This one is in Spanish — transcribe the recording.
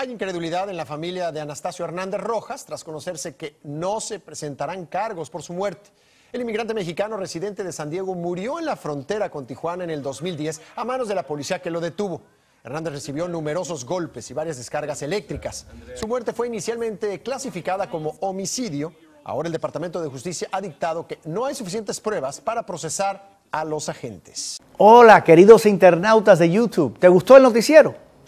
Hay incredulidad en la familia de Anastasio Hernández Rojas tras conocerse que no se presentarán cargos por su muerte. El inmigrante mexicano residente de San Diego murió en la frontera con Tijuana en el 2010 a manos de la policía que lo detuvo. Hernández recibió numerosos golpes y varias descargas eléctricas. Su muerte fue inicialmente clasificada como homicidio. Ahora el Departamento de Justicia ha dictado que no hay suficientes pruebas para procesar a los agentes. Hola, queridos internautas de YouTube. ¿Te gustó el noticiero?